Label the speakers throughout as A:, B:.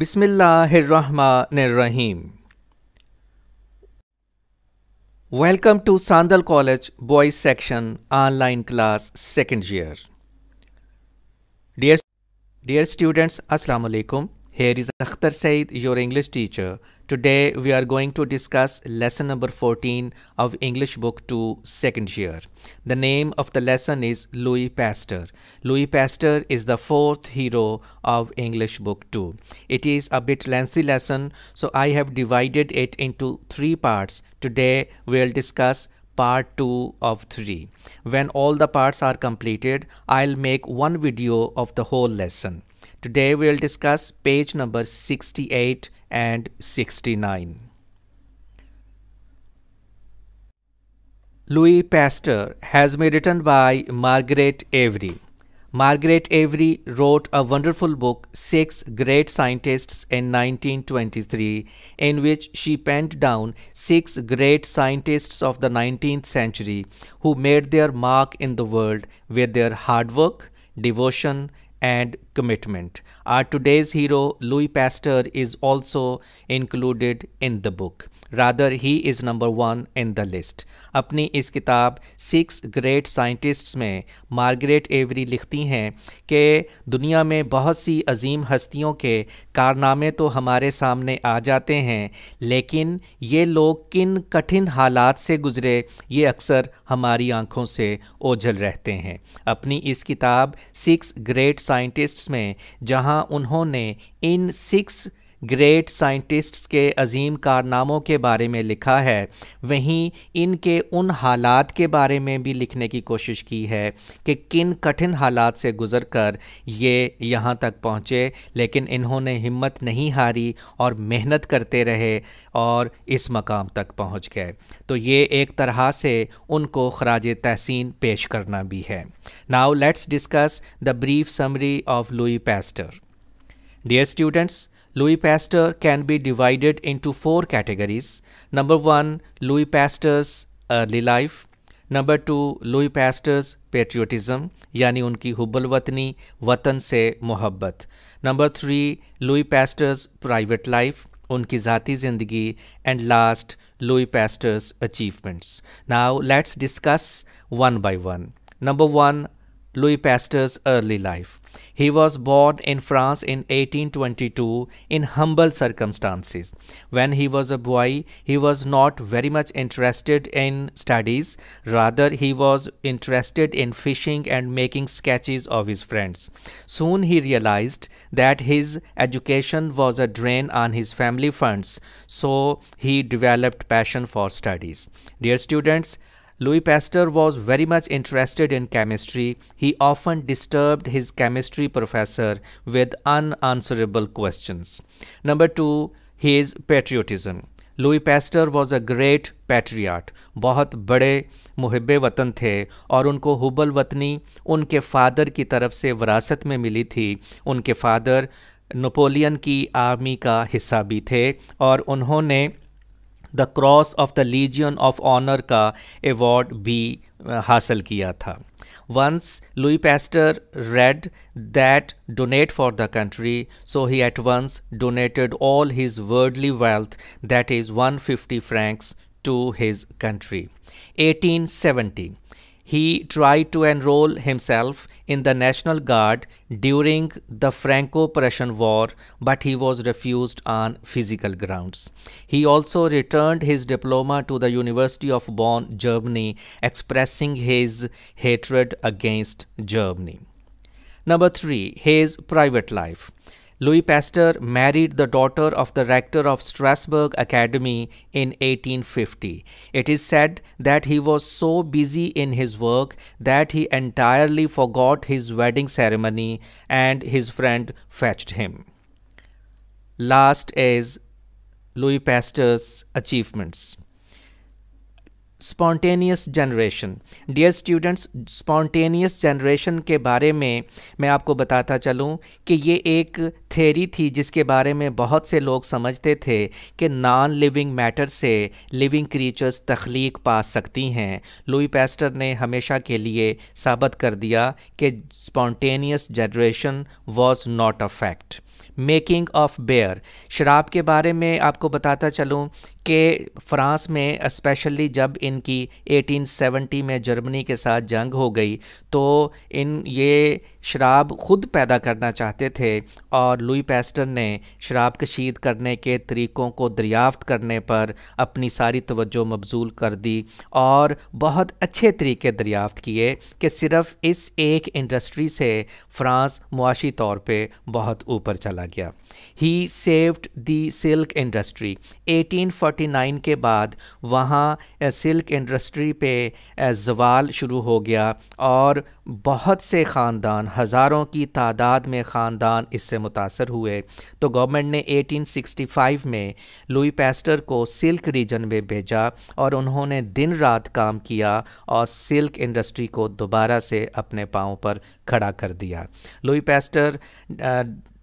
A: Bismillahirrahmanirrahim. Welcome to Sandal College Boys Section Online Class Second Year. Dear, dear students, Assalamu alaikum. Here is Akhtar Said, your English teacher, Today we are going to discuss lesson number 14 of English book 2 second year. The name of the lesson is Louis Pasteur. Louis Pasteur is the fourth hero of English book 2. It is a bit lengthy lesson so I have divided it into three parts. Today we'll discuss part 2 of 3. When all the parts are completed, I'll make one video of the whole lesson. Today we'll discuss page number 68 and 69. Louis Pasteur has been written by Margaret Avery. Margaret Avery wrote a wonderful book, Six Great Scientists in 1923, in which she penned down six great scientists of the 19th century who made their mark in the world with their hard work, devotion, and commitment. Our today's hero, Louis Pasteur, is also included in the book. Rather, he is number one in the list. अपनी इस किताब six great scientists में Margaret Avery लिखती हैं कि दुनिया में बहुत सी अजीम हस्तियों के कारनामे तो हमारे सामने आ जाते हैं लेकिन ये लोग किन कठिन हालात से गुज़रे ये अक्सर हमारी आंखों से ओझल रहते हैं अपनी इस किताब सिक्स ग्रेट साइंटिस्ट में जहां उन्होंने इन सिक्स ग्रेट साइंटिस्ट्स के अजीम कारनामों के बारे में लिखा है वहीं इनके उन हालात के बारे में भी लिखने की कोशिश की है कि किन कठिन हालात से गुज़र कर ये यहाँ तक पहुँचे लेकिन इन्होंने हिम्मत नहीं हारी और मेहनत करते रहे और इस मकाम तक पहुँच गए तो ये एक तरह से उनको खराज तहसीन पेश करना भी है now let's discuss the brief summary of Louis Pasteur dear students Louis Pasteur can be divided into four categories. Number one, Louis Pasteur's early life. Number two, Louis Pasteur's patriotism, yani unki hubbalwatni, watan se mohabbat. Number three, Louis Pasteur's private life, unki zati zindagi. And last, Louis Pasteur's achievements. Now, let's discuss one by one. Number one, Louis Pasteur's early life. He was born in France in 1822 in humble circumstances. When he was a boy, he was not very much interested in studies. Rather, he was interested in fishing and making sketches of his friends. Soon he realized that his education was a drain on his family funds, so he developed passion for studies. Dear students, Louis Pasteur was very much interested in chemistry. He often disturbed his chemistry professor with unanswerable questions. Number two, his patriotism. Louis Pasteur was a great patriot बहुत बड़े मुहब वतन थे और उनको Hubel वतनी उनके father की तरफ से वरासत में मिली थी उनके फादर नेपोलियन की आर्मी का हिस्सा भी थे और उन्होंने The Cross of the Legion of Honor का award भी uh, हासिल किया था once Louis Pasteur read that donate for the country, so he at once donated all his worldly wealth, that is 150 francs, to his country. 1870 he tried to enroll himself in the National Guard during the Franco Prussian War, but he was refused on physical grounds. He also returned his diploma to the University of Bonn, Germany, expressing his hatred against Germany. Number three, his private life. Louis Pasteur married the daughter of the rector of Strasbourg Academy in 1850. It is said that he was so busy in his work that he entirely forgot his wedding ceremony and his friend fetched him. Last is Louis Pasteur's achievements. Spontaneous generation dear students spontaneous generation के बारे में मैं आपको बताता चलूँ कि ये एक थेरी थी जिसके बारे में बहुत से लोग समझते थे कि नॉन लिविंग मैटर से लिविंग क्रीचर्स तख्लीक पा सकती हैं लुई पेस्टर ने हमेशा के लिए साबित कर दिया कि spontaneous generation was not a fact making of beer शराब के बारे में आपको बताता चलूँ कि फ्रांस में स्पेशली जब इनकी 1870 में जर्मनी के साथ जंग हो गई तो इन ये शराब खुद पैदा करना चाहते थे और लुई पेस्टर ने शराब कशीद करने के तरीक़ों को दरियाफ्त करने पर अपनी सारी तवज्जो मबजूल कर दी और बहुत अच्छे तरीके दरियाफ्त किए कि सिर्फ़ इस एक इंडस्ट्री से फ्रांस मुआशी तौर पे बहुत ऊपर चला गया he saved the silk industry 1849 के बाद वहाँ सिल्क इंडस्ट्री पे जवाल शुरू हो गया और बहुत से ख़ानदान हज़ारों की तादाद में ख़ानदान इससे मुतासर हुए तो गवर्नमेंट ने 1865 में लुई पैस्टर को सिल्क रीजन में भेजा और उन्होंने दिन रात काम किया और सिल्क इंडस्ट्री को दोबारा से अपने पाँव पर खड़ा कर दिया Louis Pasteur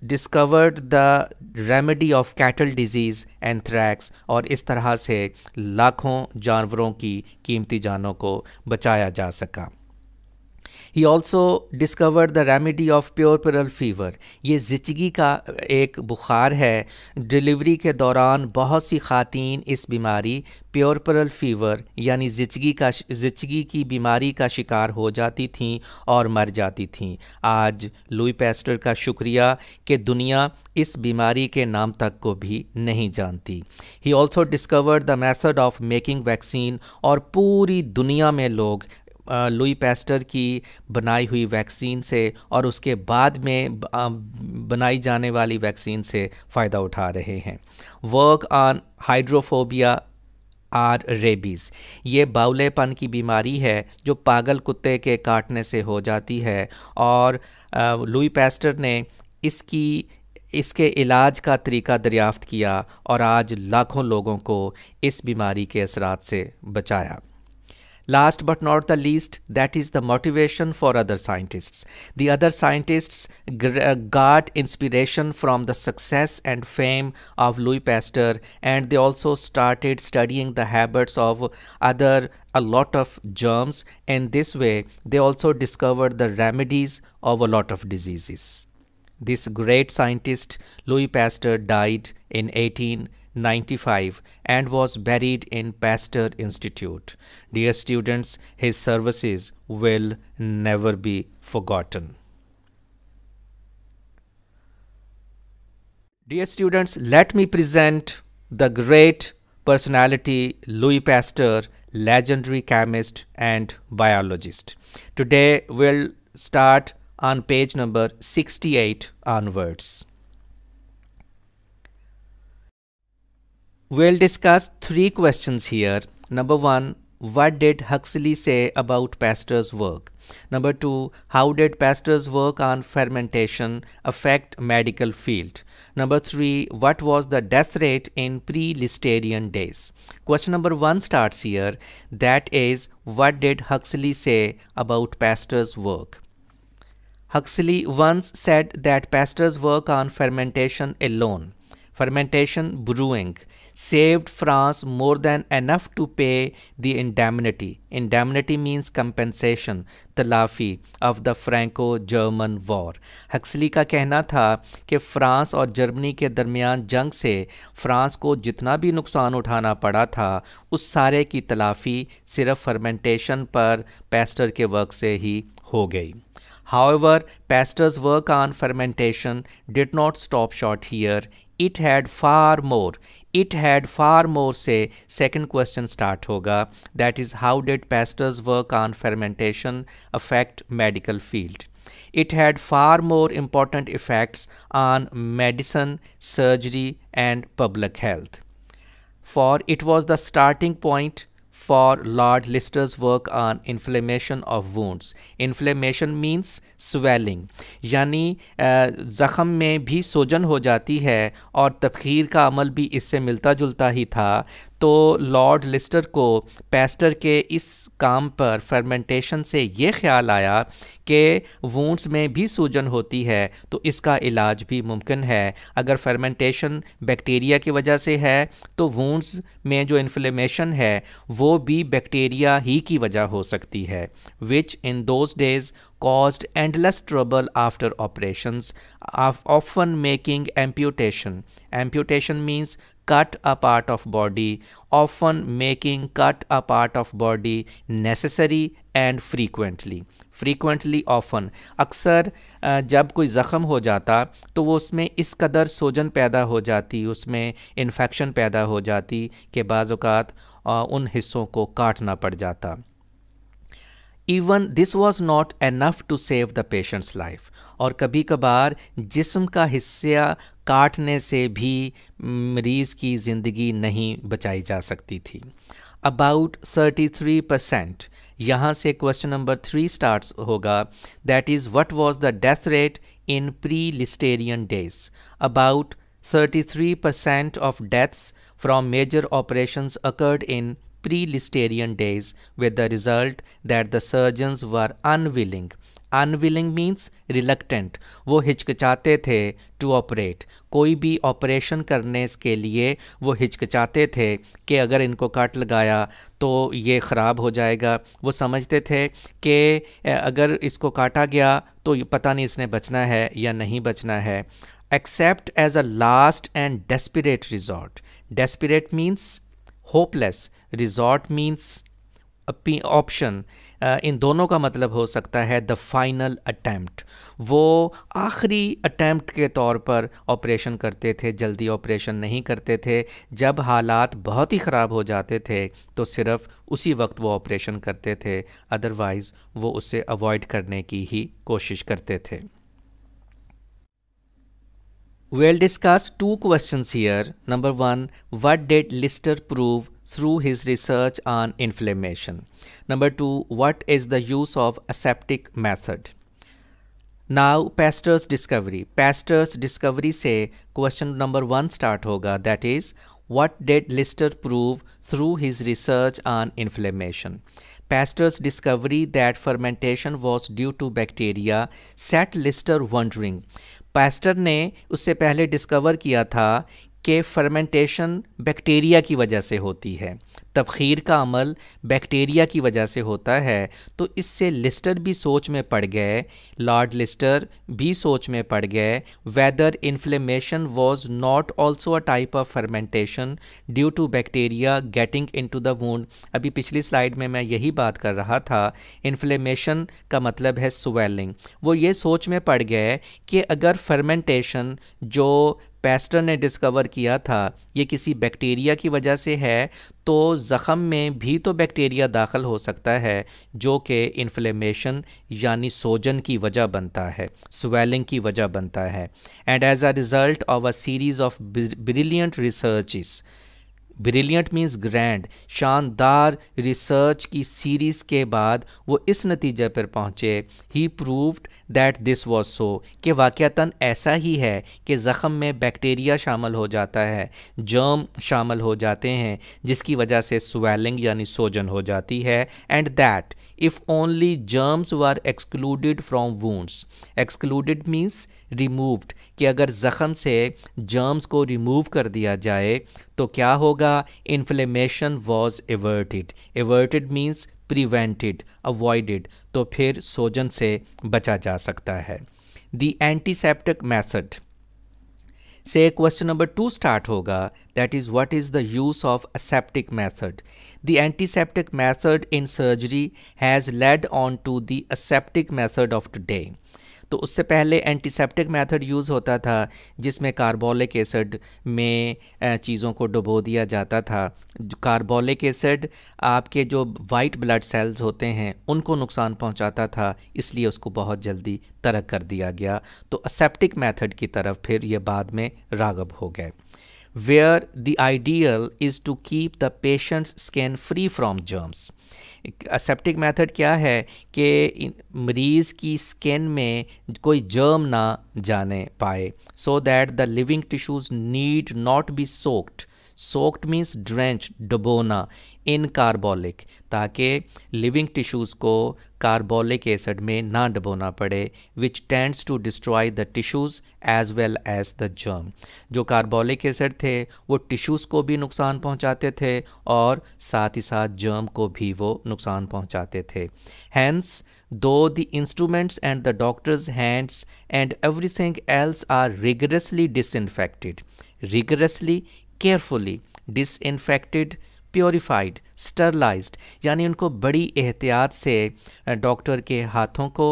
A: discovered the remedy of cattle disease anthrax और इस तरह से लाखों जानवरों की कीमती जानों को बचाया जा सका he also discovered the remedy of puerperal fever ये जिचगी का एक बुखार है डिलीवरी के दौरान बहुत सी खातन इस बीमारी प्योरपरल फीवर यानी जिचगी का जिचगी की बीमारी का शिकार हो जाती थीं और मर जाती थीं आज लुई पेस्टर का शुक्रिया कि दुनिया इस बीमारी के नाम तक को भी नहीं जानती he also discovered the method of making vaccine और पूरी दुनिया में लोग लुई पैस्टर की बनाई हुई वैक्सीन से और उसके बाद में बनाई जाने वाली वैक्सीन से फ़ायदा उठा रहे हैं work on hydrophobia or rabies ये बाउलेपन की बीमारी है जो पागल कुत्ते के काटने से हो जाती है और लुई पैस्टर ने इसकी इसके इलाज का तरीका दरियाफ्त किया और आज लाखों लोगों को इस बीमारी के असरात से बचाया Last but not the least, that is the motivation for other scientists. The other scientists uh, got inspiration from the success and fame of Louis Pasteur and they also started studying the habits of other a lot of germs and this way they also discovered the remedies of a lot of diseases. This great scientist Louis Pasteur died in 18 95 and was buried in Pasteur Institute. Dear students, his services will never be forgotten. Dear students, let me present the great personality Louis Pasteur, legendary chemist and biologist. Today we'll start on page number 68 onwards. We'll discuss three questions here. Number one, what did Huxley say about Pasteur's work? Number two, how did Pasteur's work on fermentation affect medical field? Number three, what was the death rate in pre-Listerian days? Question number one starts here. That is, what did Huxley say about Pasteur's work? Huxley once said that Pasteur's work on fermentation alone fermentation brewing saved France more than enough to pay the indemnity. Indemnity means compensation, the lafi of the Franco-German war. huxley ka kehna tha ki france aur germany ke darmiyan जंग se france ko jitna bhi nuksan uthana pada tha us sare ki talafi sirf fermentation par pasteur ke work se hi ho gayi However, Pasteur's work on fermentation did not stop short here. it had far more it had far more say second question start hoga that is how did pasteur's work on fermentation affect medical field it had far more important effects on medicine surgery and public health for it was the starting point for Lord Lister's work on inflammation of wounds. Inflammation means swelling. यानी ज़ख़म में भी सोजन हो जाती है और तबखीर का अमल भी इससे मिलता जुलता ही था तो लॉर्ड लिस्टर को पेस्टर के इस काम पर फर्मेंटेशन से ये ख्याल आया कि वूंड्स में भी सूजन होती है तो इसका इलाज भी मुमकिन है अगर फर्मेंटेशन बैक्टीरिया की वजह से है तो वूंड्स में जो इन्फ्लेमेशन है वो भी बैक्टीरिया ही की वजह हो सकती है which in those days caused endless trouble after operations, of often making amputation. Amputation means cut a part of body, often making cut a part of body necessary and frequently. frequently often अक्सर जब कोई ज़ख़म हो जाता तो वो उसमें इस कदर सोजन पैदा हो जाती उसमें इन्फेक्शन पैदा हो जाती कि बाज़ात उन हिस्सों को काटना पड़ जाता even this was not enough to save the patient's life और कभी कभार जिस्म का हिस्सा काटने से भी मरीज़ की ज़िंदगी नहीं बचाई जा सकती थी अबाउट 33 परसेंट यहाँ से क्वेश्चन नंबर थ्री स्टार्ट होगा that is what was the death rate in pre-Listerian days about 33 percent of deaths from major operations occurred in pre-Listerian days with the result that the surgeons were unwilling unwilling means reluctant वो हिचकचाते थे to operate कोई भी operation करने के लिए वो हिचकचाते थे कि अगर इनको काट लगाया तो ये ख़राब हो जाएगा वो समझते थे कि अगर इसको काटा गया तो पता नहीं इसने बचना है या नहीं बचना है except as a last and desperate resort desperate means hopeless resort means option इन दोनों का मतलब हो सकता है द फाइनल अटैम्प्ट वो आखिरी अटैम्प्ट के तौर पर ऑपरेशन करते थे जल्दी ऑपरेशन नहीं करते थे जब हालात बहुत ही ख़राब हो जाते थे तो सिर्फ उसी वक्त वो ऑपरेशन करते थे अदरवाइज़ वो उसे अवॉइड करने की ही कोशिश करते थे We'll discuss two questions here. Number one, what did Lister prove through his research on inflammation? Number two, what is the use of aseptic method? Now Pasteur's discovery. Pasteur's discovery Say question number one start Hoga that is what did Lister prove through his research on inflammation? Pasteur's discovery that fermentation was due to bacteria set Lister wondering पैस्टर ने उससे पहले discover किया था के fermentation bacteria की वजह से होती है तबखीर का अमल बैक्टीरिया की वजह से होता है तो इससे लिस्टर भी सोच में पड़ गए लॉर्ड लिस्टर भी सोच में पड़ गए whether inflammation was not also a type of fermentation due to bacteria getting into the wound अभी पिछली स्लाइड में मैं यही बात कर रहा था इन्फ्लेमेशन का मतलब है स्वेलिंग वो ये सोच में पड़ गए कि अगर फर्मेंटेशन जो पेस्टर ने डिस्कवर किया था ये किसी बैक्टीरिया की वजह से है तो ज़ख़म में भी तो बैक्टीरिया दाखिल हो सकता है जो कि इन्फ्लेमेशन यानी सोजन की वजह बनता है स्वेलिंग की वजह बनता है and as a result of a series of brilliant researches brilliant means grand शानदार रिसर्च की सीरीज़ के बाद वो इस नतीजे पर पहुँचे he proved that this was so कि वाक़ता ऐसा ही है कि ज़ख़म में बैक्टीरिया शामिल हो जाता है जर्म शामिल हो जाते हैं जिसकी वजह से स्वेलिंग यानी सोजन हो जाती है and that if only germs were excluded from wounds excluded means removed कि अगर ज़ख़म से जर्म्स को रिमूव कर दिया जाए तो क्या होगा the inflammation was averted averted means prevented avoided तो फिर सोजन से बचा जा सकता है the antiseptic method से क्वेश्चन नंबर टू स्टार्ट होगा that is what is the use of aseptic method the antiseptic method in surgery has led on to the aseptic method of today तो उससे पहले एंटीसेप्टिक मेथड यूज़ होता था जिसमें carbolic acid में चीज़ों को डुबो दिया जाता था कार्बोलिक एसिड आपके जो वाइट ब्लड सेल्स होते हैं उनको नुकसान पहुंचाता था इसलिए उसको बहुत जल्दी तरक कर दिया गया तो असेप्टिक मेथड की तरफ फिर ये बाद में रागब हो गए where the ideal is to keep the patient's skin free from germs aseptic method क्या है कि मरीज़ की स्किन में कोई जर्म ना जाने पाए so that the living tissues need not be soaked soaked means drench डबोना इन कार्बोलिक ताकि लिविंग टिश्यूज़ को कार्बोलिक एसिड में ना डबोना पड़े which tends to destroy the tissues as well as the germ जो कार्बोलिक एसिड थे वो टिश्यूज़ को भी नुकसान पहुंचाते थे और साथ ही साथ जर्म को भी वो नुकसान पहुंचाते थे hence though the instruments and the doctor's hands and everything else are rigorously disinfected rigorously carefully disinfected purified sterilize यानी उनको बड़ी एहतियात से डॉक्टर के हाथों को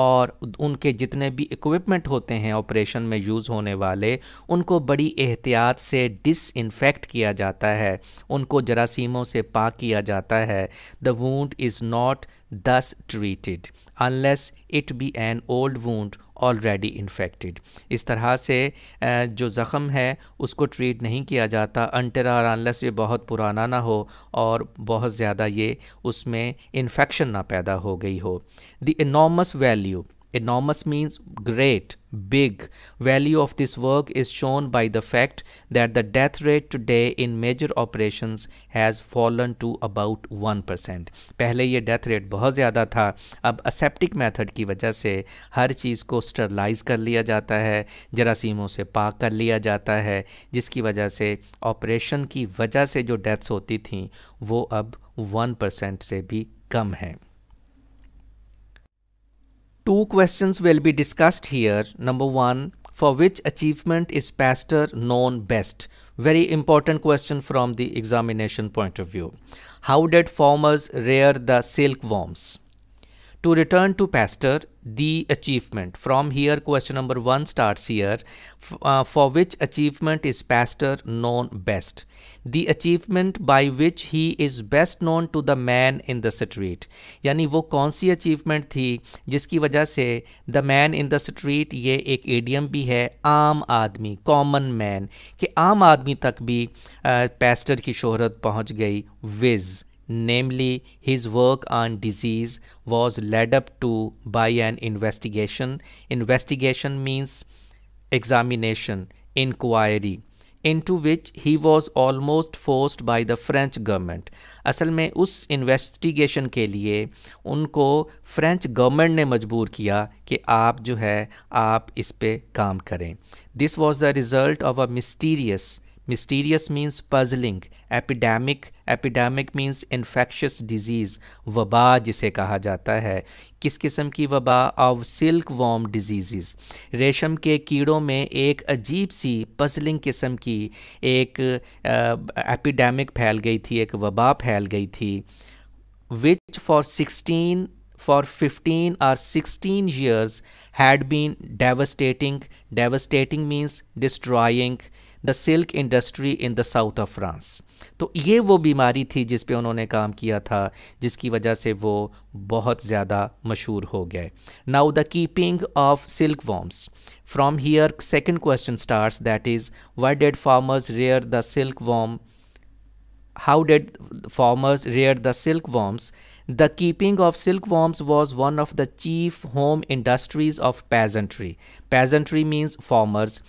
A: और उनके जितने भी इक्विपमेंट होते हैं ऑपरेशन में यूज़ होने वाले उनको बड़ी एहतियात से डिसइनफेक्ट किया जाता है उनको जरासीमों से पाक किया जाता है the wound is not thus treated unless it be an old wound already infected इस तरह से जो ज़ख़म है उसको ट्रीट नहीं किया जाता अनटर और अनलस ये बहुत पुराना ना हो और बहुत ज़्यादा ये उसमें इन्फेक्शन ना पैदा हो गई हो enormous value Enormous means great, big. Value of this work is shown by the fact that the death rate today in major operations has fallen to about 1%. pehle ye death rate bahut zyada tha ab aseptic method ki wajah se har cheez ko sterilize kar liya jata hai jarasimon se paak kar liya jata hai jiski wajah se operation ki wajah se jo deaths hoti thi wo ab 1% se bhi kam हैं Two questions will be discussed here. Number one, for which achievement is Pastor known best? Very important question from the examination point of view. How did farmers rear the silkworms? to return to pastor the achievement from here question number 1 starts here F uh, for which achievement is pastor known best the achievement by which he is best known to the man in the street यानी वो कौन सी achievement थी जिसकी वजह से the man in the street ये एक idiom भी है आम आदमी common man कि आम आदमी तक भी uh, pastor की शोहरत पहुंच गई viz namely his work on disease, was led up to by an investigation. Investigation means examination, inquiry into which he was almost forced by the French government. asal mein us investigation ke liye unko french government ne majboor kiya ki aap jo hai aap is pe kaam kare this was the result of a mysterious mysterious means puzzling epidemic epidemic means infectious disease वबा जिसे कहा जाता है किस किस्म की वबा of silk worm disease रेशम के कीड़ों में एक अजीब सी पजलिंग किस्म की एक एपिडेमिक फैल गई थी एक वबा फैल गई थी which for sixteen for fifteen और sixteen years had been devastating devastating means destroying the silk industry in the south of France तो ये वो बीमारी थी जिस पे उन्होंने काम किया था जिसकी वजह से वो बहुत ज़्यादा मशहूर हो गए now the keeping of silkworms from here second question start that is why did farmers rear the silk silkworm farmers rear the silkworms the keeping of silkworms was one of the chief home industries of peasantry peasantry means farmers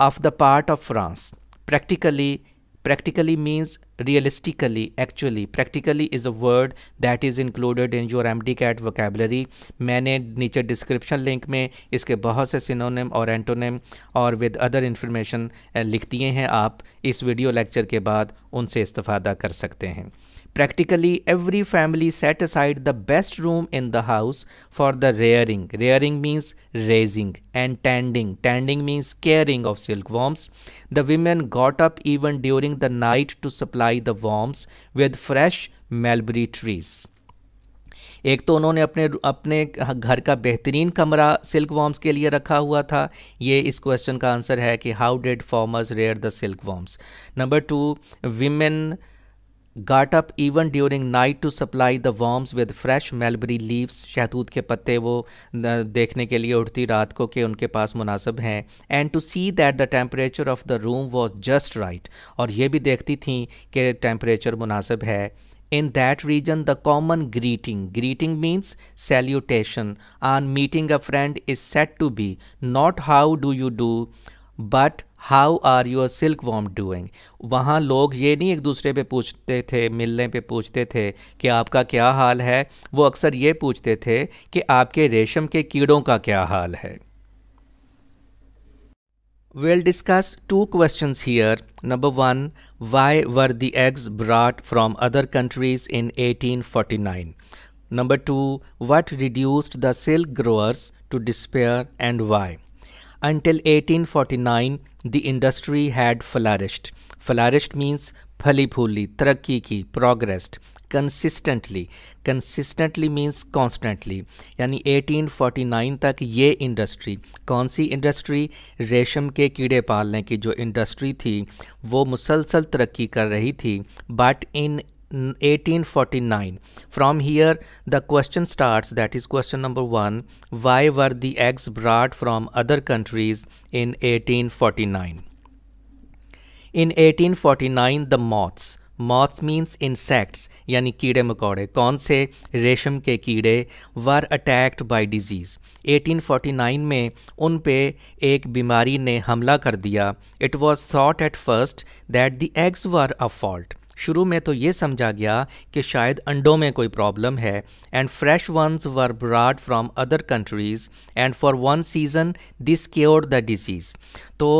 A: of the part of France. Practically, practically means realistically, actually. Practically is a word that is included in your MDCAT vocabulary. मैंने नीचे description link में इसके बहुत से synonym और antonym और with other information लिख दिए हैं आप इस video lecture के बाद उनसे इस्तफ़ादा कर सकते हैं Practically every family set aside the best room in the house for the rearing. Rearing means raising and tending. Tending means caring of silkworms. The women got up even during the night to supply the worms with fresh mulberry trees. एक तो उन्होंने अपने अपने घर का बेहतरीन कमरा silk worms के लिए रखा हुआ था ये इस क्वेश्चन का आंसर है कि how did farmers rear the silkworms number two women got up even during night to supply the worms with fresh mulberry leaves शहतूत के पत्ते वो देखने के लिए उठती रात को कि उनके पास मुनासब हैं and to see that the temperature of the room was just right और ये भी देखती थी कि टेम्परेचर मुनासब है in that region the common greeting greeting means salutation on meeting a friend is said to be not how do you do but how are your silk worm doing वहाँ लोग ये नहीं एक दूसरे पे पूछते थे मिलने पे पूछते थे कि आपका क्या हाल है वो अक्सर ये पूछते थे कि आपके रेशम के कीड़ों का क्या हाल है we'll discuss two questions here. Number one, why were the eggs brought from other countries in 1849? Number two, what reduced the silk growers to despair and why? Until 1849, the industry had flourished. Flourished means फली फूली तरक्की की progressed consistently consistently means constantly यानी 1849 तक ये industry कौन सी industry रेशम के कीड़े पालने की जो इंडस्ट्री थी वो मुसलसल तरक्की कर रही थी but in 1849 from here the question starts that is question number 1 why were the eggs brought from other countries in 1849 in 1849 the moths moths means insects yani kide makode kaun se resham ke kide were attacked by disease 1849 me un pe ek bimari ne hamla kar diya it was thought at first that the eggs were a fault शुरू में तो ये समझा गया कि शायद अंडों में कोई प्रॉब्लम है and fresh ones were brought from other countries and for one season this cure the disease तो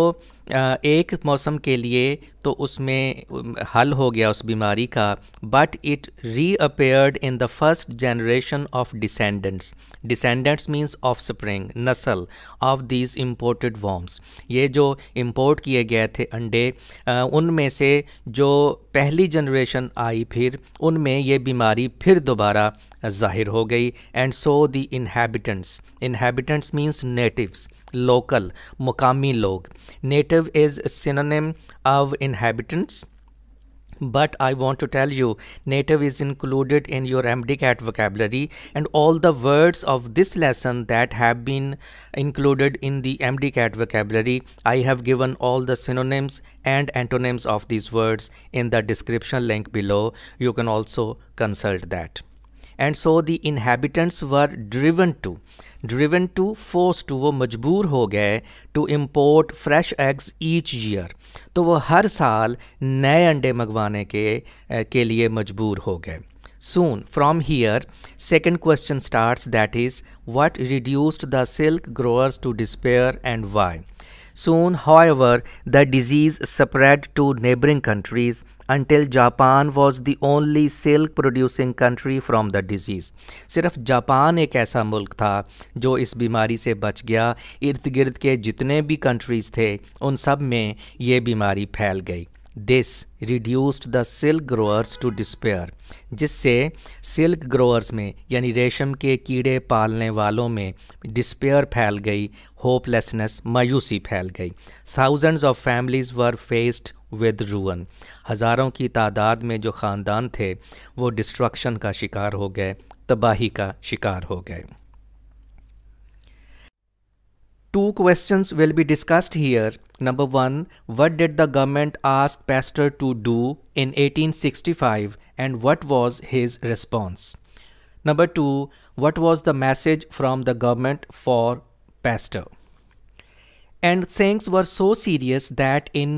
A: एक मौसम के लिए तो उसमें हल हो गया उस बीमारी का but it reappeared in the first generation of descendants descendants means offspring नस्ल ऑफ दीज इम्पोर्टेड वॉम्स ये जो इम्पोर्ट किए गए थे अंडे उनमें से जो पहली जनरेशन आई फिर उनमें ये बीमारी फिर दोबारा ज़ाहिर हो गई and so the inhabitants inhabitants means natives local mukami log native is a synonym of inhabitants but I want to tell you native is included in your MDCAT vocabulary and all the words of this lesson that have been included in the MDCAT vocabulary I have given all the synonyms and antonyms of these words in the description link below you can also consult that and so the inhabitants were driven to driven to force to वो मजबूर हो गए to import fresh eggs each year तो वो हर साल नए अंडे मंगवाने के के लिए मजबूर हो गए soon from here second question start that is what reduced the silk growers to despair and why Soon, however, the disease spread to neighboring countries until Japan was the only silk producing country from the disease. सिर्फ Japan एक ऐसा मुल्क था जो इस बीमारी से बच गया इर्द गिर्द के जितने भी कंट्रीज़ थे उन सब में ये बीमारी फैल गई this reduced the silk growers to despair जिससे सिल्क ग्रोअर्स में यानी रेशम के कीड़े पालने वालों में डिस्पेयर फैल गई होपलेसनेस मायूसी फैल गई thousands of families were faced with ruin हज़ारों की तादाद में जो ख़ानदान थे वो डिस्ट्रक्शन का शिकार हो गए तबाही का शिकार हो गए two questions will be discussed here. Number one, what did the government ask Pasteur to do in 1865 and what was his response? Number two, what was the message from the government for Pasteur? And things were so serious that in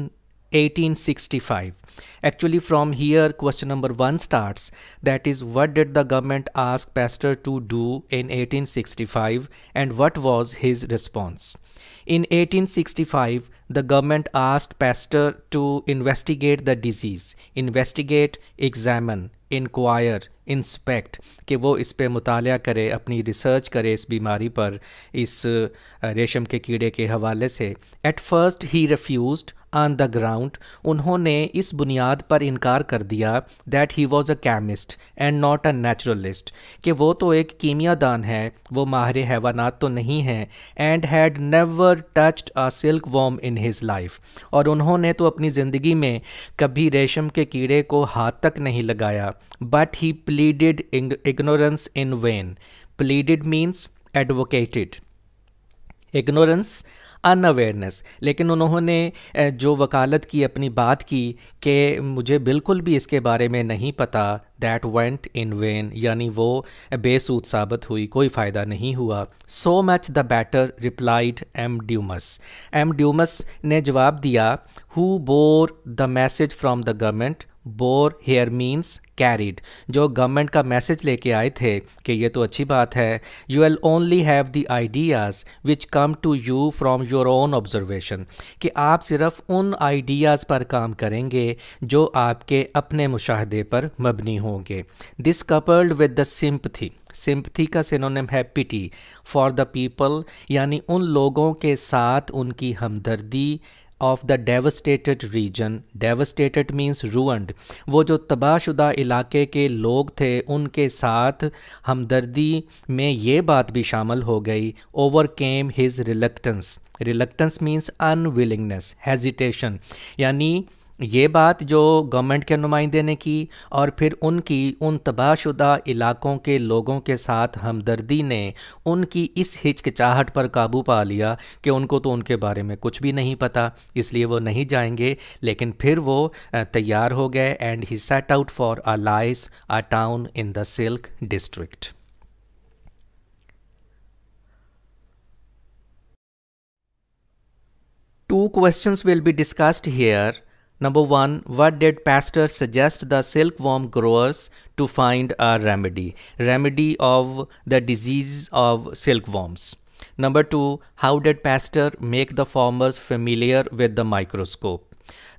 A: 1865, Actually, from here, question number one starts. That is, what did the government ask Pasteur to do in 1865 and what was his response? In 1865, the government asked Pasteur to investigate the disease, investigate, examine, inquire, inspect कि वो इस पर मुताल करे अपनी research करे इस बीमारी पर इस रेशम के कीड़े के हवाले से at first he refuse on the ground उन्होंने इस बुनियाद पर इनकार कर दिया that he was a chemist and not a naturalist कि वो तो एक कीमियादान है वो माहिर हैवानात तो नहीं हैं and had never touched a silk worm in his life और उन्होंने तो अपनी ज़िंदगी में कभी रेशम के कीड़े को हाथ तक नहीं लगाया but he pleaded ignorance in vain. Pleaded means advocated. Ignorance awareness लेकिन उन्होंने जो वकालत की अपनी बात की कि मुझे बिल्कुल भी इसके बारे में नहीं पता दैट वेंट इन वेन यानी वो बेसूद साबित हुई कोई फ़ायदा नहीं हुआ so much the better replied M Dumas M Dumas ने जवाब दिया who bore the message from the government bore here means carried जो गवर्नमेंट का मैसेज लेके आए थे कि ये तो अच्छी बात है you'll only have the ideas which come to you from your own observation कि आप सिर्फ उन आइडियाज़ पर काम करेंगे जो आपके अपने मुशाहदे पर मबनी होंगे this coupled with the sympathy sympathy का सिनोनिम है पिटी फॉर द पीपल यानी उन लोगों के साथ उनकी हमदर्दी of the devastated region devastated means ruined वो जो तबाहशुदा इलाके के लोग थे उनके साथ हमदर्दी में ये बात भी शामिल हो गई overcame his reluctance reluctance means unwillingness hesitation यानी ये बात जो गवर्नमेंट के नुमाइंदे ने की और फिर उनकी उन तबाहशुदा इलाकों के लोगों के साथ हमदर्दी ने उनकी इस हिचकिचाहट पर काबू पा लिया कि उनको तो उनके बारे में कुछ भी नहीं पता इसलिए वो नहीं जाएंगे लेकिन फिर वो तैयार हो गए and he set out for Alais a town in the silk district two question will be discussed here Number one, what did pastor suggest the silkworm growers to find a remedy? Remedy of the disease of silkworms. Number two, how did pastor make the farmers familiar with the microscope?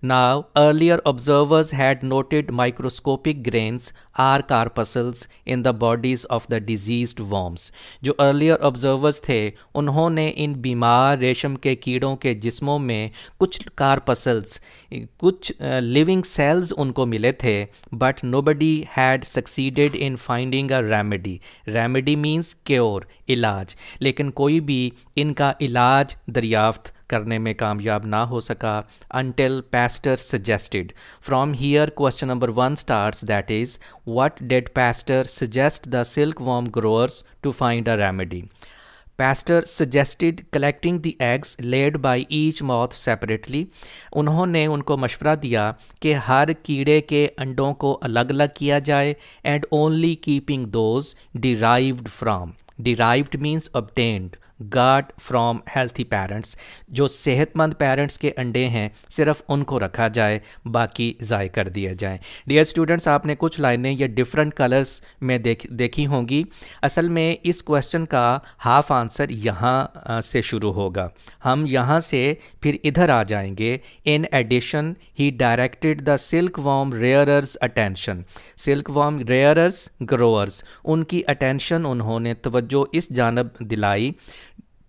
A: Now, earlier observers had noted microscopic grains or corpuscles in the bodies of the diseased worms. जो earlier observers थे उन्होंने इन बीमार रेशम के कीड़ों के जिस्मों में कुछ corpuscles, कुछ uh, living cells उनको मिले थे but nobody had succeeded in finding a remedy. Remedy means cure, इलाज लेकिन कोई भी इनका इलाज दरियाफ्त करने में कामयाब ना हो सका until Pasteur suggested from here question number one starts that is what did Pasteur suggest the silk worm growers to find a remedy Pasteur suggested collecting the eggs laid by each moth separately उन्होंने उनको मशवरा दिया कि हर कीड़े के अंडों को अलग अलग किया जाए and only keeping those derived from derived means obtained got from healthy parents जो सेहतमंद पेरेंट्स के अंडे हैं सिर्फ उनको रखा जाए बाकी ज़ाय कर दिया जाए डियर स्टूडेंट्स आपने कुछ लाइनें या डिफरेंट कलर्स में देख देखी होंगी असल में इस क्वेश्चन का हाफ आंसर यहाँ से शुरू होगा हम यहाँ से फिर इधर आ जाएंगे in addition he directed the silk worm rearers attention silk worm rearers growers उनकी अटेंशन उन्होंने तोज्जो इस जानब दिलाई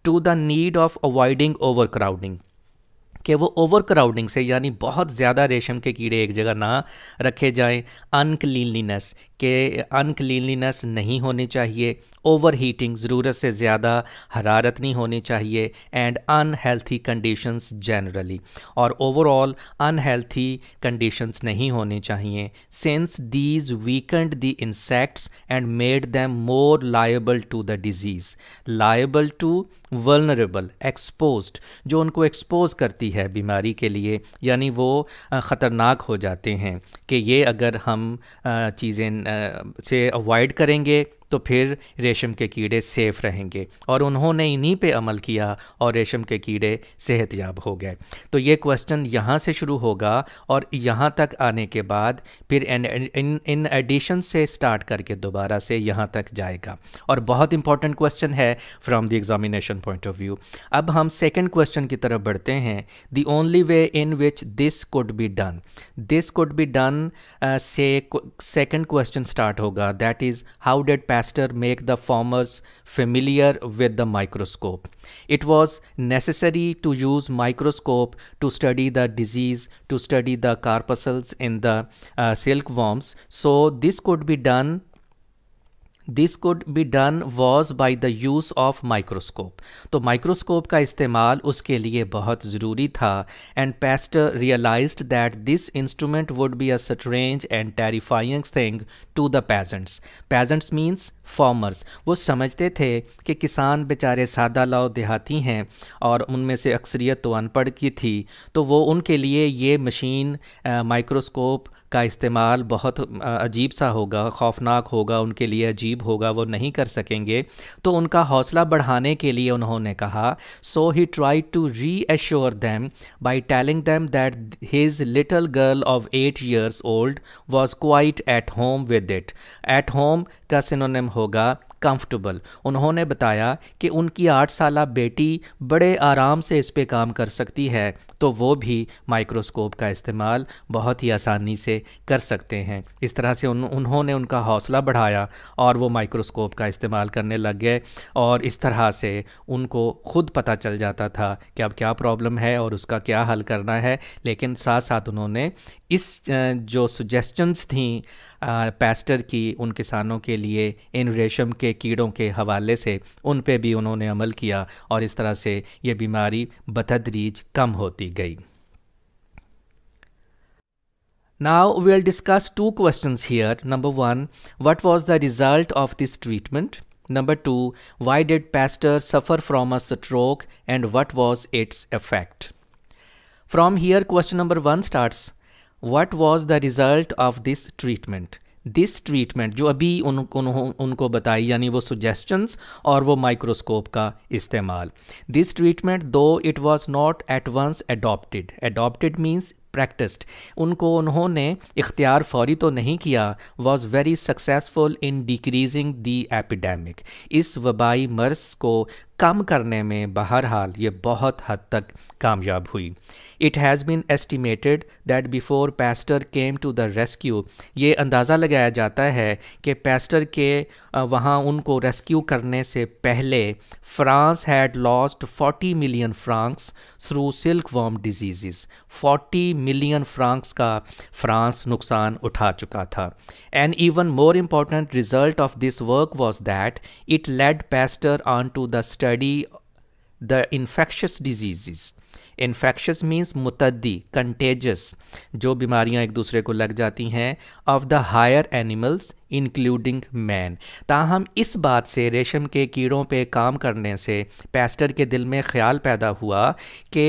A: to the need of avoiding crowding कि वो ओवर क्राउडिंग से यानी बहुत ज़्यादा रेशम के कीड़े एक जगह ना रखे जाएं अनकलीनलीनेस कि अनक्लीनलीनेस नहीं होनी चाहिए ओवर हीटिंग ज़रूरत से ज़्यादा हरारत नहीं होनी चाहिए एंड अनहेल्थी कंडीशंस जनरली और ओवरऑल अनहेल्थी कंडीशंस नहीं होनी चाहिए since these weakened the insects and made them more liable to the disease liable to vulnerable expose जो उनको एक्सपोज करती है बीमारी के लिए यानी वो ख़तरनाक हो जाते हैं कि ये अगर हम चीज़ें से अवॉइड करेंगे तो फिर रेशम के कीड़े सेफ रहेंगे और उन्होंने इन्हीं पे अमल किया और रेशम के कीड़े सेहतयाब हो गए तो ये क्वेश्चन यहाँ से शुरू होगा और यहाँ तक आने के बाद फिर इन इन एडिशन से स्टार्ट करके दोबारा से यहाँ तक जाएगा और बहुत इंपॉर्टेंट क्वेश्चन है from the examination point of view अब हम सेकेंड क्वेश्चन की तरफ बढ़ते हैं the only way in which this could be done this could be done से सेकेंड क्वेश्चन स्टार्ट होगा that is how did Pasteur make the farmers familiar with the microscope. It was necessary to use microscope to study the disease, to study the corpuscles in the uh, silkworms. So this could be done this could be done was by the use of microscope तो microscope का इस्तेमाल उसके लिए बहुत ज़रूरी था and Pasteur realise that this instrument would be a strange and terrifying thing to the peasants peasants means farmers वो समझते थे कि किसान बेचारे सादा लाओ देहाती हैं और उनमें से अक्सरियत तो अनपढ़ की थी तो वो उनके लिए ये मशीन माइक्रोस्कोप uh, का इस्तेमाल बहुत अजीब सा होगा खौफनाक होगा उनके लिए अजीब होगा वो नहीं कर सकेंगे तो उनका हौसला बढ़ाने के लिए उन्होंने कहा so he try to reassure them by telling them that his little girl of eight years old was quite at home with it at home का सिनोनिम होगा कंफर्टेबल उन्होंने बताया कि उनकी आठ साल बेटी बड़े आराम से इस पर काम कर सकती है तो वो भी माइक्रोस्कोप का इस्तेमाल बहुत ही आसानी से कर सकते हैं इस तरह से उन उन्होंने उनका हौसला बढ़ाया और वो माइक्रोस्कोप का इस्तेमाल करने लग गए और इस तरह से उनको खुद पता चल जाता था कि अब क्या प्रॉब्लम है और उसका क्या हल करना है लेकिन साथ साथ उन्होंने इस जो सुजेशंस थी पैस्टर की उन किसानों के लिए इन रेशम के कीड़ों के हवाले से उन पे भी उन्होंने अमल किया और इस तरह से ये बीमारी बतदरीज कम होती गई Now we'll discuss two questions here. Number one, what was the result of this treatment? Number two, why did Pasteur suffer from a stroke and what was its effect? From here, question number one starts. What was the result of this treatment? This treatment, जो अभी उन, उन, उनको बताई यानी वो suggestions और वो microscope का इस्तेमाल This treatment, though it was not at once adopted. Adopted means practised उनको उन्होंने इख्तियार फौरी तो नहीं किया was very successful in decreasing the epidemic इस वबाई मर्स को कम करने में बहरहाल ये बहुत हद तक कामयाब हुई it has been estimated that before Pasteur came to the rescue ये अंदाज़ा लगाया जाता है कि पैस्टर के वहाँ उनको रेस्क्यू करने से पहले France had lost 40 million francs through silk worm disease 40 million francs का फ्रांस नुकसान उठा चुका था and even more important result of this work was that it led Pasteur on to the study the infectious disease infectious means मुतदी contagious जो बीमारियाँ एक दूसरे को लग जाती हैं of the higher animals including man ताहम इस बात से रेशम के कीड़ों पे काम करने से पेस्टर के दिल में ख्याल पैदा हुआ कि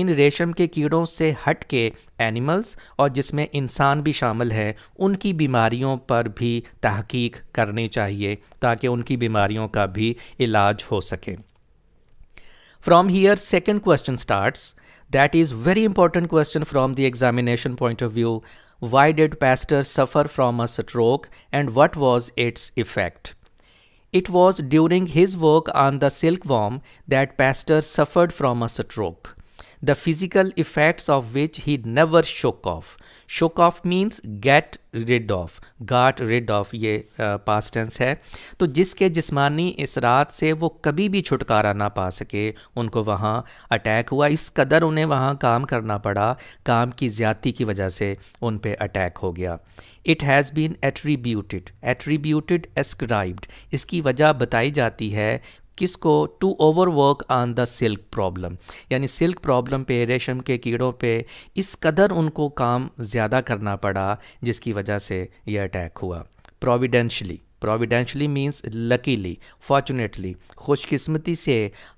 A: इन रेशम के कीड़ों से हट के एनिमल्स और जिसमें इंसान भी शामिल है उनकी बीमारियों पर भी तहकीक करनी चाहिए ताकि उनकी बीमारियों का भी इलाज हो सके From here, second question starts. That is very important question from the examination point of view. Why did Pasteur suffer from a stroke and what was its effect? It was during his work on the silkworm that Pasteur suffered from a stroke. The physical effects of which he never shook off shook off means get rid of got rid of ये past uh, tense है तो जिसके जिस्मानी इसरात से वो कभी भी छुटकारा ना पा सके उनको वहाँ अटैक हुआ इस कदर उन्हें वहाँ काम करना पड़ा काम की ज़्यादती की वजह से उन पर अटैक हो गया it has been attributed attributed ascribed इसकी वजह बताई जाती है किसको to over work on the silk problem यानी सिल्क प्रॉब्लम पे रेशम के कीड़ों पे इस कदर उनको काम ज़्यादा करना पड़ा जिसकी वजह से यह अटैक हुआ providentially providentially means luckily fortunately खुशकिस्मती से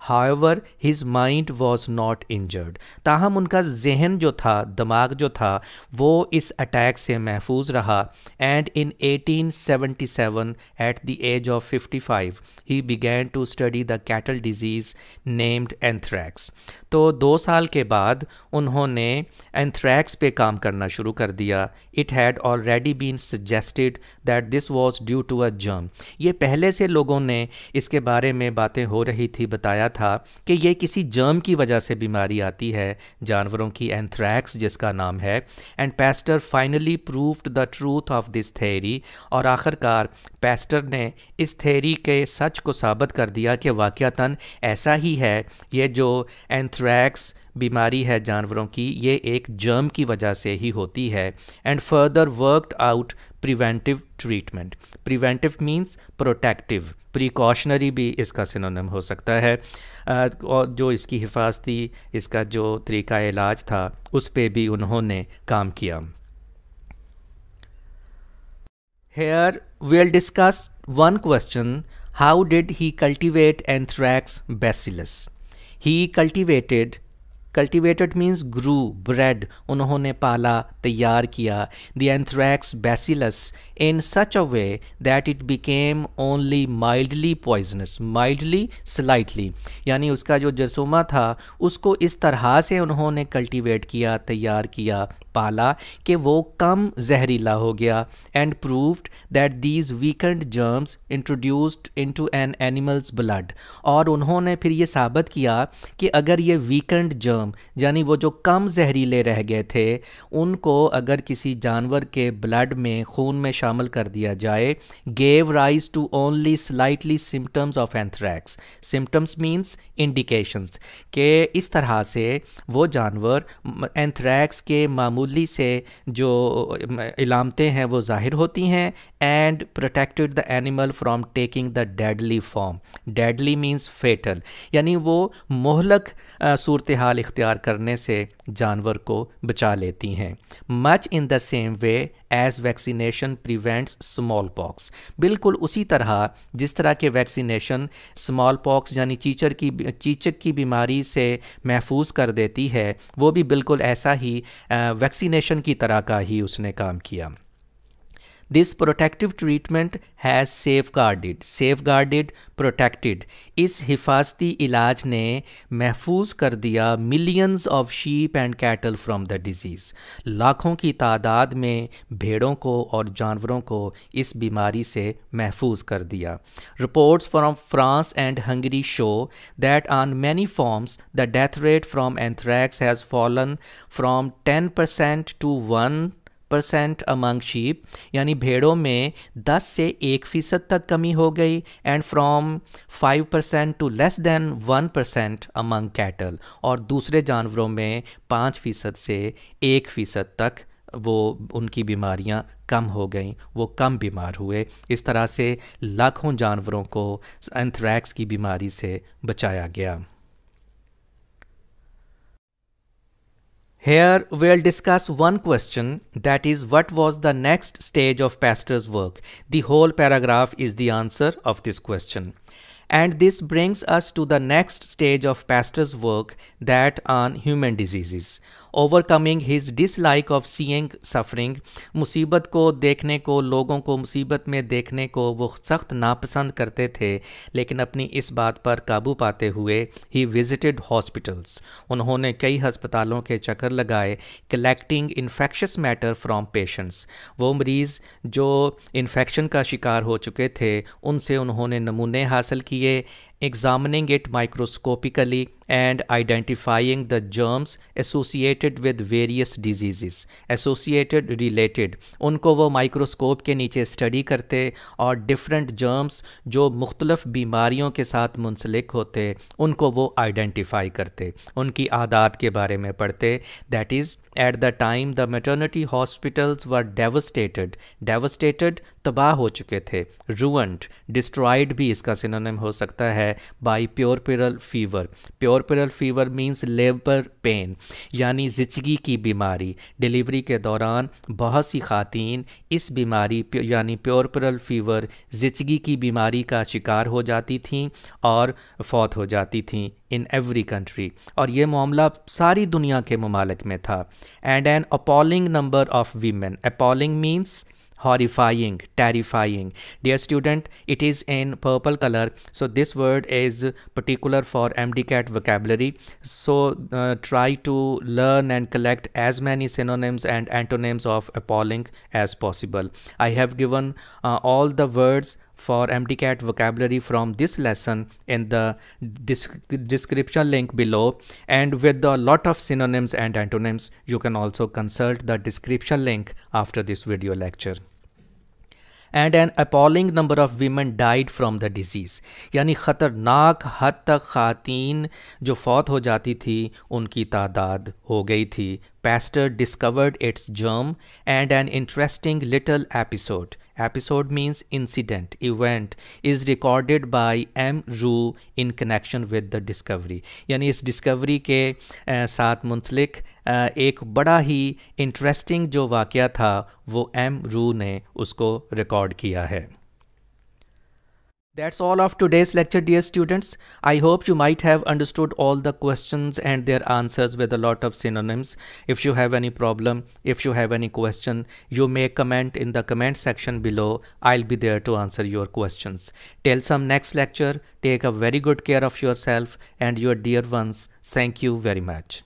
A: however his mind was not injured ताहम उनका जहन जो था दिमाग जो था वो इस अटैक से महफूज रहा and in 1877 at the age of 55 he began to study the cattle disease named anthrax तो दो साल के बाद उन्होंने एंथ्रैक्स पे काम करना शुरू कर दिया it had already been suggested that this was due to a germ ये पहले से लोगों ने इसके बारे में बातें हो रही थी बताया था कि ये किसी जर्म की वजह से बीमारी आती है जानवरों की एंथ्रैक्स जिसका नाम है and Pasteur finally proved the truth of this theory और आखिरकार पैस्टर ने इस थेरी के सच को साबित कर दिया कि वाक़ता ऐसा ही है ये जो एंथ्रैक्स बीमारी है जानवरों की ये एक जर्म की वजह से ही होती है and further worked out preventive treatment preventive means protective precautionary भी इसका सिनोनिम हो सकता है और जो इसकी हिफाजती इसका जो तरीका इलाज था उस पर भी उन्होंने काम किया here will discuss one question how did he cultivate anthrax bacillus he cultivated cultivated means grew bred उन्होंने पाला तैयार किया the anthrax bacillus in such a way that it became only mildly poisonous mildly slightly यानी उसका जो जसोमा था उसको इस तरह से उन्होंने कल्टिवेट किया तैयार किया पाला कि वो कम जहरीला हो गया and proved that these weakened germs introduced into an animal's blood और उन्होंने फिर ये साबित किया कि अगर ये वीकेंड जर्म तमाम यानी वो जो कम जहरीले रह गए थे उनको अगर किसी जानवर के ब्लड में खून में शामिल कर दिया जाए gave rise to only slightly symptoms of anthrax symptoms means indications के इस तरह से वो जानवर एंथ्रैक्स के मामूली से जो इलामतें हैं वो ज़ाहिर होती हैं and protected the animal from taking the deadly form deadly means fatal यानी वो मोहलक सूरत हाल इख्तियार करने से जानवर को बचा लेती हैं much in the same way as vaccination prevents small pox बिल्कुल उसी तरह जिस तरह के वैक्सीनेशन स्मॉल पॉक्स यानी चीचर की चीचक की बीमारी से महफूज कर देती है वो भी बिल्कुल ऐसा ही वैक्सीनेशन की तरह का ही उसने काम किया this treatment has safeguarded safeguarded protected इस हिफाजती इलाज ने महफूज कर दिया millions of sheep and cattle from the disease लाखों की तादाद में भेड़ों को और जानवरों को इस बीमारी से महफूज कर दिया reports from France and Hungary show that on many farms the death rate from anthrax has fallen from ten percent to one percent among sheep यानी भेड़ों में 10 से एक फ़ीसद तक कमी हो गई and from 5 percent to less than 1 percent among cattle और दूसरे जानवरों में 5 फ़ीसद से एक फ़ीसद तक वो उनकी बीमारियां कम हो गई वो कम बीमार हुए इस तरह से लाखों जानवरों को एंथ्रैक्स की बीमारी से बचाया गया Here we'll discuss one question that is what was the next stage of Pasteur's work? The whole paragraph is the answer of this question. And this brings us to the next stage of Pasteur's work that on human diseases. Overcoming his dislike of seeing suffering मुसीबत को देखने को लोगों को मुसीबत में देखने को वो सख्त नापसंद करते थे लेकिन अपनी इस बात पर काबू पाते हुए ही विजिटेड हॉस्पिटल्स उन्होंने कई हस्पतालों के चक्कर लगाए collecting infectious matter from patients वो मरीज़ जो इन्फेक्शन का शिकार हो चुके थे उनसे उन्होंने नमूने हासिल किए examining it microscopically and identifying the germs associated with various diseases associated related उनको वो माइक्रोस्कोप के नीचे स्टडी करते और डिफरेंट germs जो मुख्तलफ बीमारियों के साथ मुंसलिक होते उनको वो आइडेंटिफाई करते उनकी आदात के बारे में पढ़ते that is at the time the maternity hospitals were devastated devastated तबाह हो चुके थे रूअंड डिस्ट्रॉयड भी इसका सिनोनिम हो सकता है है by puerperal fever puerperal fever means labour pain यानी जिचगी की बीमारी डिलीवरी के दौरान बहुत सी खातन इस बीमारी यानी प्योर पिरल फीवर जिचगी की बीमारी का शिकार हो जाती थीं और फौत हो जाती थीं इन एवरी कंट्री और ये मामला सारी दुनिया के ममालक में था and an appalling number of women appalling means horrifying terrifying dear student it is in purple color so this word is particular for mdcat vocabulary so uh, try to learn and collect as many synonyms and antonyms of appalling as possible i have given uh, all the words for MDCAT vocabulary from this lesson in the dis description link below and with a lot of synonyms and antonyms you can also consult the description link after this video lecture. And an appalling number of women died from the disease. यानी ख़तरनाक हद तक ख़वातीन जो फौत हो जाती थी उनकी तादाद हो गई थी pastor discovered its germ and an interesting little episode. Episode means incident, event, is recorded by M. ru in connection with the discovery. yani is discovery ke के आ, साथ uh, ek bada hi interesting jo waqia tha wo M. ru ne usko record kiya hai That's all of today's lecture, dear students. I hope you might have understood all the questions and their answers with a lot of synonyms. If you have any problem, if you have any question, you may comment in the comment section below. I'll be there to answer your questions. Till some next lecture, take a very good care of yourself and your dear ones. Thank you very much.